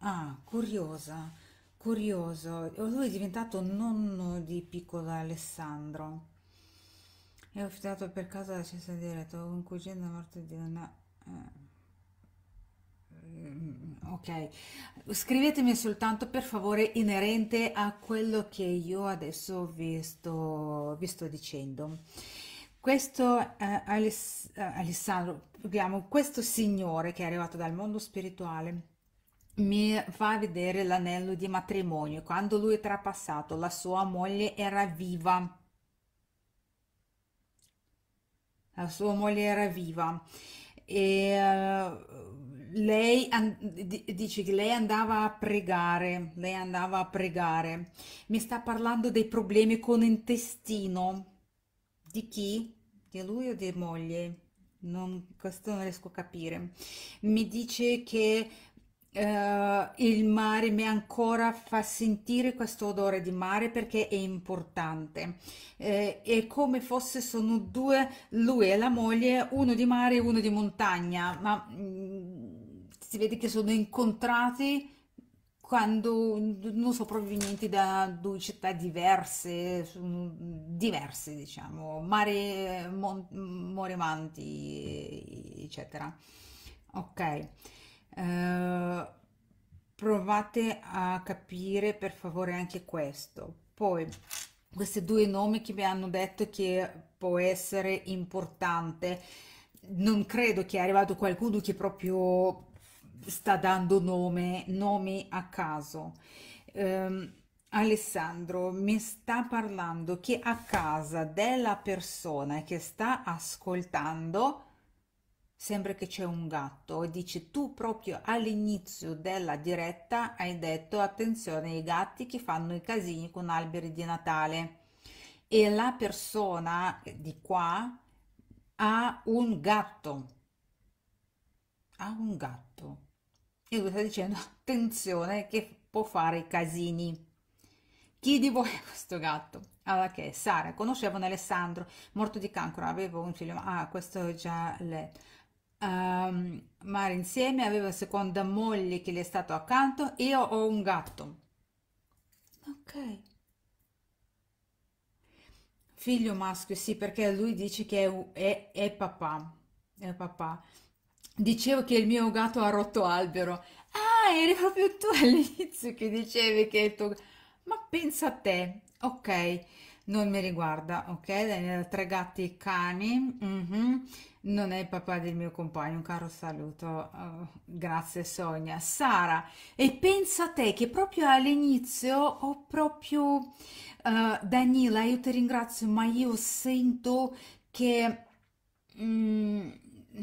Ah, curiosa, curioso. Lui è diventato nonno di piccolo Alessandro e ho fidato per caso la cessa diretta un cugino morto di una... Eh, ok, scrivetemi soltanto per favore inerente a quello che io adesso vi sto, vi sto dicendo. Questo, eh, Aless eh, Alessandro, abbiamo questo signore che è arrivato dal mondo spirituale, mi fa vedere l'anello di matrimonio. Quando lui è trapassato, la sua moglie era viva la sua moglie era viva e eh, lei dice che lei andava a pregare, lei andava a pregare. Mi sta parlando dei problemi con intestino Di chi? Di lui o di moglie? Non, questo non riesco a capire. Mi dice che eh, il mare mi ancora fa sentire questo odore di mare perché è importante. Eh, è come fosse sono due, lui e la moglie, uno di mare e uno di montagna, ma mh, mm, si vede che sono incontrati quando non so, provenienti da due città diverse, diverse diciamo, mare, mon, moremanti, eccetera. Ok. Eh, provate a capire per favore anche questo. Poi questi due nomi che vi hanno detto che può essere importante, non credo che è arrivato qualcuno che proprio sta dando nome, nomi a caso. Um, Alessandro mi sta parlando che a casa della persona che sta ascoltando sembra che c'è un gatto e dici tu proprio all'inizio della diretta hai detto attenzione ai gatti che fanno i casini con alberi di Natale e la persona di qua ha un gatto ha un gatto e lui sta dicendo attenzione che può fare i casini chi di voi è questo gatto? Allora, che Sara, conoscevo un Alessandro, morto di cancro, avevo un figlio, ah, questo è già letto um, ehm, Mari insieme, aveva seconda moglie che le è stato accanto, io ho un gatto. Ok. Figlio maschio, sì, perché lui dice che è, è, è papà. È papà. Dicevo che il mio gatto ha rotto albero. Ah, eri proprio tu all'inizio che dicevi che è il tuo... Ma pensa a te, ok non mi riguarda, ok? Daniela, eh, tre gatti e cani, mm -hmm. non è il papà del mio compagno, un caro saluto, oh, grazie Sonia. Sara, e pensa a te che proprio all'inizio ho proprio, uh, Daniela, io ti ringrazio, ma io sento che... Mm,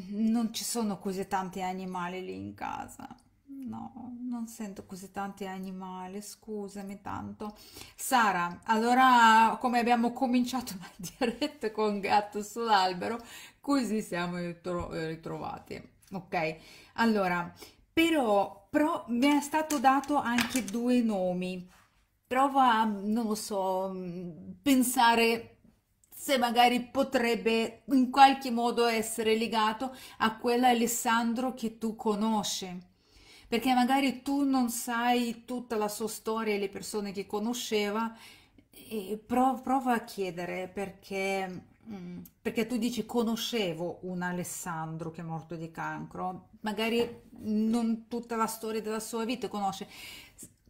non ci sono così tanti animali lì in casa. No, non sento così tanti animali, scusami tanto. Sara, allora come abbiamo cominciato la diretta con gatto sull'albero, così siamo ritro ritrovati. Ok, allora, però, però mi è stato dato anche due nomi. Prova, non lo so, pensare se magari potrebbe in qualche modo essere legato a quell'Alessandro che tu conosci perché magari tu non sai tutta la sua storia e le persone che conosceva, prov- prova a chiedere perché, mm, perché tu dici conoscevo un Alessandro che è morto di cancro, magari non tutta la storia della sua vita conosce.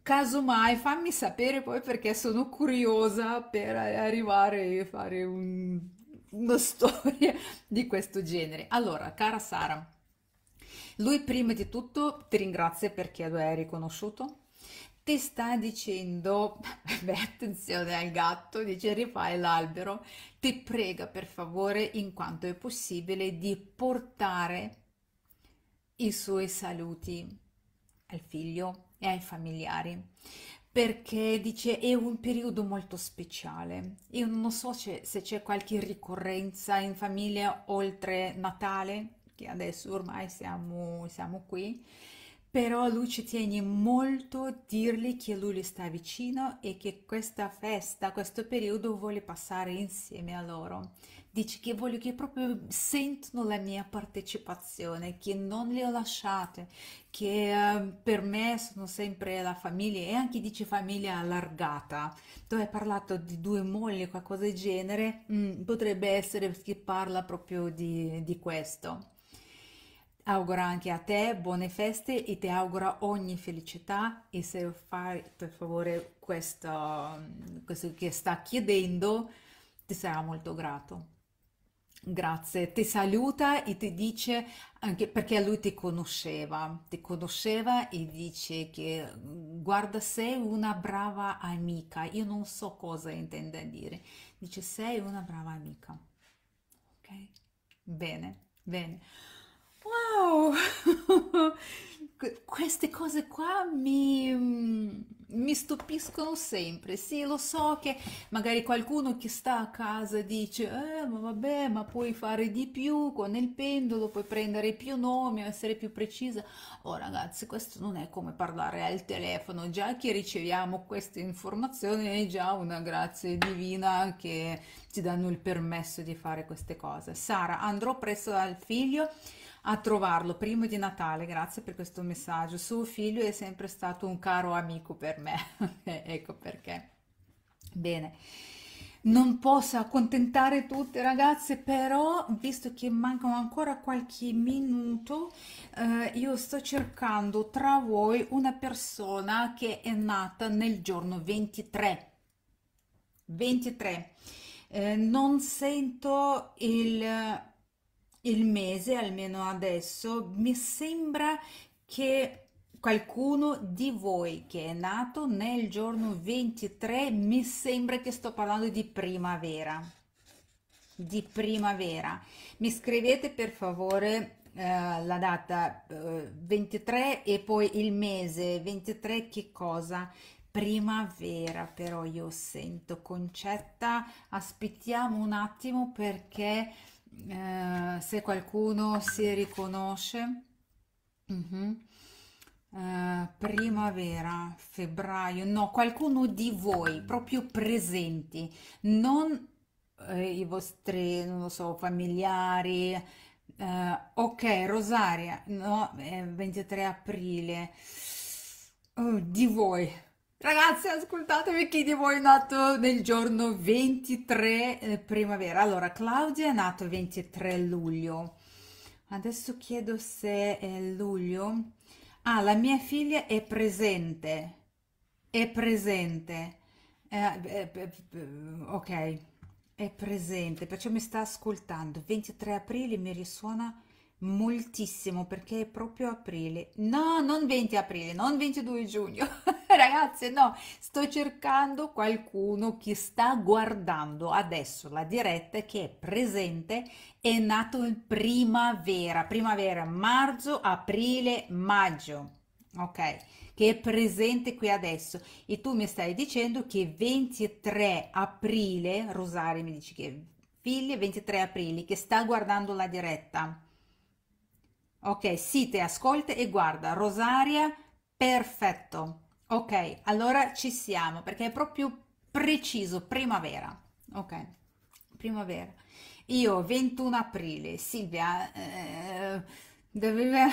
Casomai fammi sapere poi perché sono curiosa per arrivare e fare un, una storia di questo genere. Allora, cara Sara, lui prima di tutto ti ringrazia perché lo hai riconosciuto, ti sta dicendo, beh attenzione al gatto, dice rifai l'albero, ti prega per favore in quanto è possibile di portare i suoi saluti al figlio e ai familiari perché dice è un periodo molto speciale. Io non so se c'è qualche ricorrenza in famiglia oltre Natale, che adesso ormai siamo, siamo qui, però lui ci tiene molto a dirgli che lui gli sta vicino e che questa festa, questo periodo vuole passare insieme a loro. Dice che voglio che proprio sentano la mia partecipazione, che non li ho lasciate, che ehm, per me sono sempre la famiglia e anche dice famiglia allargata. Tu hai parlato di due mogli, qualcosa del genere, mm, potrebbe essere che parla proprio di, di questo. Auguro anche a te buone feste e ti auguro ogni felicità e se fai per favore questo, questo che sta chiedendo ti sarà molto grato. Grazie, ti saluta e ti dice anche perché lui ti conosceva, ti conosceva e dice che guarda sei una brava amica, io non so cosa intende dire, dice sei una brava amica, ok? Bene, bene wow, queste cose qua mi, mm, mi stupiscono sempre. Sì, lo so che magari qualcuno che sta a casa dice, eh, ma vabbè, ma puoi fare di più con il pendolo, puoi prendere più nomi, essere più precisa. Oh ragazzi, questo non è come parlare al telefono, già che riceviamo queste informazioni è già una grazia divina che ci danno il permesso di fare queste cose. Sara, andrò presto dal figlio a trovarlo prima di Natale. Grazie per questo messaggio. Suo figlio è sempre stato un caro amico per me. ecco perché. Bene. Non posso accontentare tutte ragazze, però visto che mancano ancora qualche minuto, eh, io sto cercando tra voi una persona che è nata nel giorno 23. 23. Eh, non sento il il mese, almeno adesso, mi sembra che qualcuno di voi che è nato nel giorno 23, mi sembra che sto parlando di primavera. Di primavera. Mi scrivete per favore eh, la data eh, 23 e poi il mese 23 che cosa? Primavera però io sento concetta. Aspettiamo un attimo perché eh, se qualcuno si riconosce. Uh mm-hmm. -huh. eh, primavera, febbraio, no, qualcuno di voi proprio presenti, non eh, i vostri, non lo so, familiari. Eh, ok, Rosaria, no, 23 aprile, oh, di voi, Ragazzi, ascoltatemi chi di voi è nato nel giorno 23 eh, primavera. Allora, Claudia è nato il 23 luglio. Adesso chiedo se è luglio. Ah, la mia figlia è presente. È presente. eh, eh, eh ok, è presente, perciò mi sta ascoltando. 23 aprile mi risuona moltissimo perché è proprio aprile. No, non 20 aprile, non 22 giugno. ragazze, no, sto cercando qualcuno che sta guardando adesso la diretta che è presente, è nato in primavera, primavera, marzo, aprile, maggio, ok? Che è presente qui adesso e tu mi stai dicendo che 23 aprile, Rosaria mi dici che figlia 23 aprile, che sta guardando la diretta. Ok, sì, te ascolta e guarda, Rosaria, perfetto. Ok, allora ci siamo perché è proprio preciso, primavera. Ok, primavera. Io 21 aprile, Silvia, eh, doveva...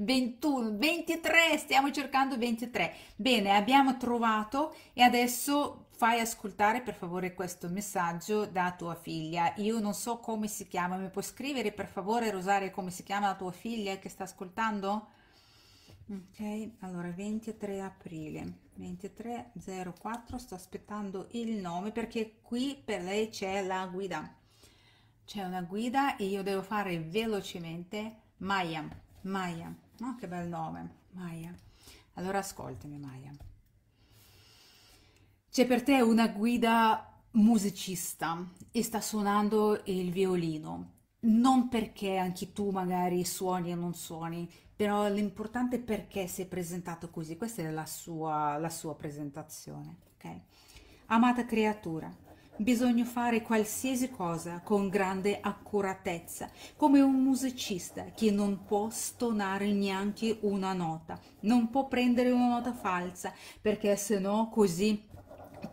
21, 23, stiamo cercando 23. Bene, abbiamo trovato e adesso fai ascoltare per favore questo messaggio da tua figlia. Io non so come si chiama, mi puoi scrivere per favore Rosaria come si chiama la tua figlia che sta ascoltando? ok allora 23 aprile 2304 sto aspettando il nome perché qui per lei c'è la guida c'è una guida e io devo fare velocemente Maya Maya no che bel nome Maya allora ascoltami Maya c'è per te una guida musicista e sta suonando il violino non perché anche tu magari suoni o non suoni però l'importante è perché si è presentato così, questa è la sua, la sua presentazione. ok? Amata creatura, bisogna fare qualsiasi cosa con grande accuratezza, come un musicista che non può stonare neanche una nota, non può prendere una nota falsa, perché se no così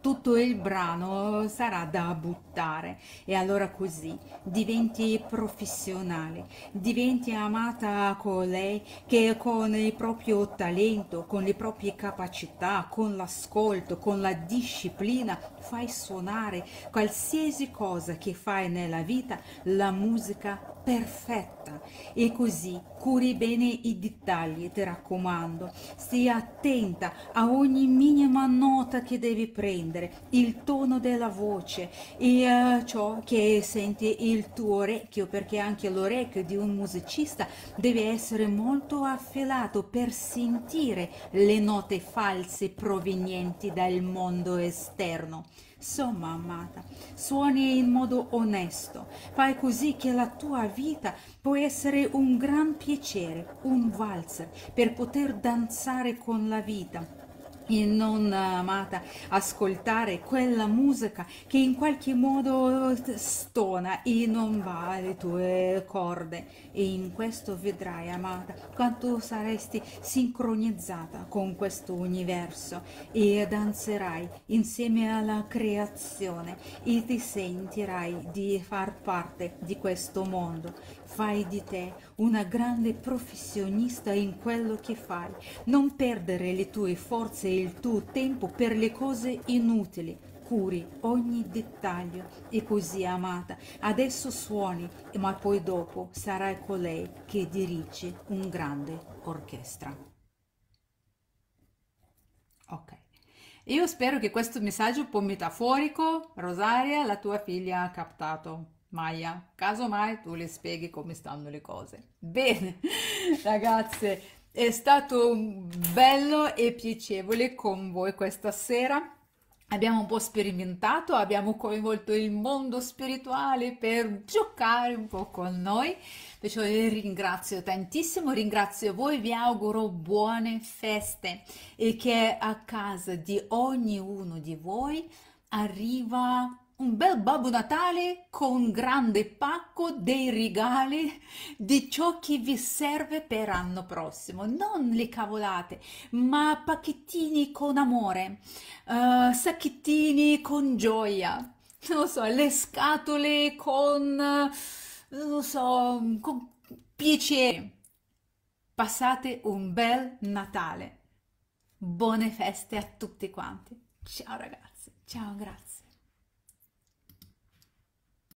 tutto il brano sarà da buttare e allora così diventi professionale, diventi amata colei che con il proprio talento, con le proprie capacità, con l'ascolto, con la disciplina fai suonare qualsiasi cosa che fai nella vita, la musica perfetta. E così curi bene i dettagli, ti raccomando. stia attenta a ogni minima nota che devi prendere, il tono della voce e uh, ciò che senti il tuo orecchio, perché anche l'orecchio di un musicista deve essere molto affilato per sentire le note false provenienti dal mondo esterno. Insomma, amata, suoni in modo onesto, fai così che la tua vita può essere un gran piacere, un valzer, per poter danzare con la vita, e non eh, amata ascoltare quella musica che in qualche modo eh, stona e non va alle tue corde e in questo vedrai amata quanto saresti sincronizzata con questo universo e danzerai insieme alla creazione e ti sentirai di far parte di questo mondo Fai di te una grande professionista in quello che fai. Non perdere le tue forze e il tuo tempo per le cose inutili. Curi ogni dettaglio e così amata. Adesso suoni, ma poi dopo sarai colei che dirige un grande orchestra. Ok. Io spero che questo messaggio un po' metaforico, Rosaria, la tua figlia ha captato. Maia, casomai tu le spieghi come stanno le cose. Bene, ragazze, è stato bello e piacevole con voi questa sera. Abbiamo un po' sperimentato, abbiamo coinvolto il mondo spirituale per giocare un po' con noi. Perciò vi ringrazio tantissimo, ringrazio voi, vi auguro buone feste e che a casa di ognuno di voi arriva un bel Babbo Natale con un grande pacco dei regali di ciò che vi serve per l'anno prossimo. Non le cavolate, ma pacchettini con amore, uh, sacchettini con gioia, non lo so, le scatole con, non lo so, con piacere. Passate un bel Natale. Buone feste a tutti quanti. Ciao ragazzi, ciao, grazie.